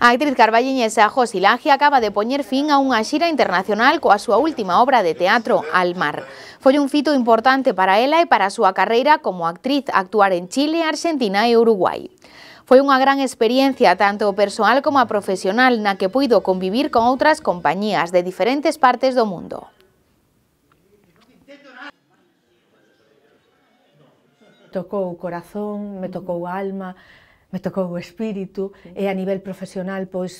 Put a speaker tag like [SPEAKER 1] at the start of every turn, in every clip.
[SPEAKER 1] A actriz Carballiñesa José Laje acaba de poñer fin a unha xira internacional coa súa última obra de teatro, Al Mar. Foi un fito importante para ela e para a súa carreira como actriz actuar en Chile, Argentina e Uruguai. Foi unha gran experiencia tanto persoal como a profesional na que puido convivir con outras compañías de diferentes partes do mundo.
[SPEAKER 2] Tocou o corazón, me tocou a alma, me tocou o espírito sí. e a nivel profesional pois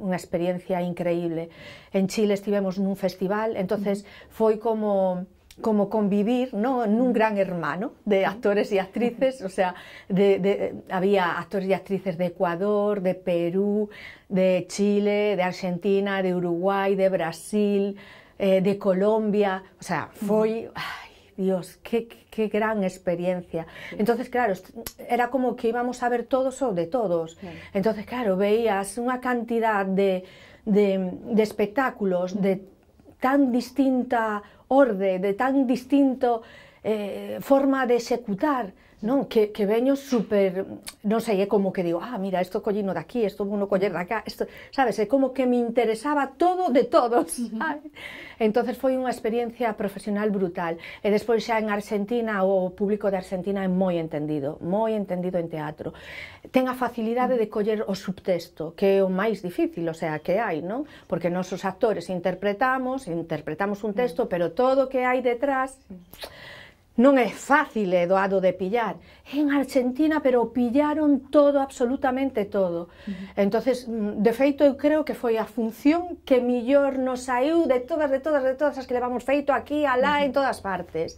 [SPEAKER 2] unha experiencia increíble. En Chile estivemos nun festival, entonces foi como como convivir ¿no? nun gran hermano de actores e actrices, o sea, de, de, había actores e actrices de Ecuador, de Perú, de Chile, de Argentina, de Uruguai, de Brasil, eh, de Colombia, o sea, foi... Dios, qué, qué gran experiencia. Entonces, claro, era como que íbamos a ver todos o de todos. Entonces, claro, veías una cantidad de, de espectáculos de tan distinta orden, de tan distinto eh, forma de executar, non? Que, que veño super, non sei, é como que digo, ah, mira, isto collino daqui, isto uno coller dacá, isto, sabes, é como que me interesaba todo de todos, sabes? Entonces foi unha experiencia profesional brutal. E despois xa en Argentina, o público de Argentina é moi entendido, moi entendido en teatro. Ten a facilidade de coller o subtexto, que é o máis difícil, o sea, que hai, non? Porque nosos os actores interpretamos, interpretamos un mm. texto, pero todo o que hai detrás non é fácil e doado de pillar. En Argentina, pero pillaron todo, absolutamente todo. Uh -huh. entonces de feito, eu creo que foi a función que millor nos saiu de todas, de todas, de todas as que levamos feito aquí, alá, uh -huh. en todas partes.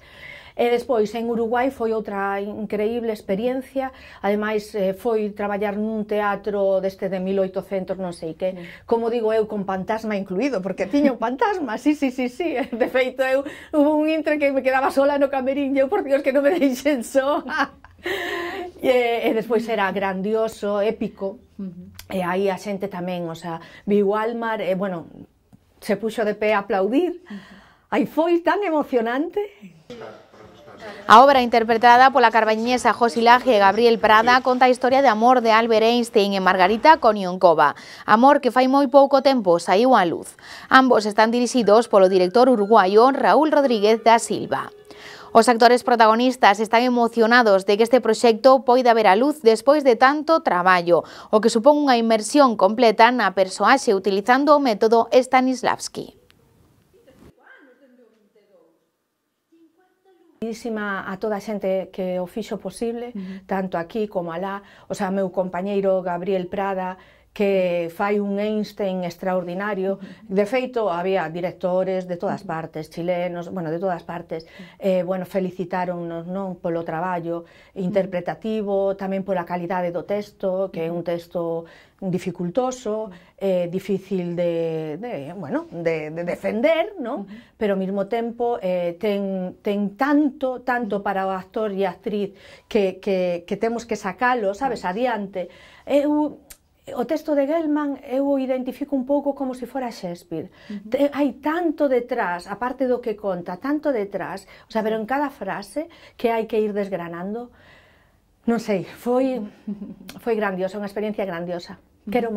[SPEAKER 2] E despois, en Uruguai foi outra increíble experiencia, ademais eh, foi traballar nun teatro deste de 1800, non sei que, como digo eu, con fantasma incluído, porque tiño un fantasma, sí, sí, sí, sí, de feito eu, hubo un intre que me quedaba sola no camerín eu por Dios que non me deixen só. e, e despois era grandioso, épico. E aí a xente tamén, o sea, viu Almar, e bueno, se puxo de
[SPEAKER 1] pé a aplaudir. Aí foi tan emocionante. A obra interpretada pola carbañesa Laje e Gabriel Prada conta a historia de amor de Albert Einstein e Margarita Konionkova, amor que fai moi pouco tempo saiu á luz. Ambos están dirixidos polo director uruguaio Raúl Rodríguez da Silva. Os actores protagonistas están emocionados de que este proxecto poida ver a luz despois de tanto traballo, o que supón unha inmersión completa na persoaxe utilizando o método Stanislavski.
[SPEAKER 2] a toda a xente que o fixo posible, tanto aquí como alá, o sea, meu compañeiro Gabriel Prada, que fai un Einstein extraordinario. De feito, había directores de todas partes, chilenos, bueno, de todas partes, eh, bueno, felicitaronnos non polo traballo interpretativo, tamén pola calidade do texto, que é un texto dificultoso, eh, difícil de, de, bueno, de, de defender, non? pero ao mesmo tempo eh, ten, ten tanto, tanto para o actor e actriz que, que, que temos que sacalo, sabes, adiante. Eu, O texto de Gelman eu o identifico un pouco como se fora Shakespeare. Uh -huh. Hai tanto detrás, a parte do que conta, tanto detrás, o sea, pero en cada frase que hai que ir desgranando. Non sei, foi foi grandiosa, unha experiencia grandiosa. Quero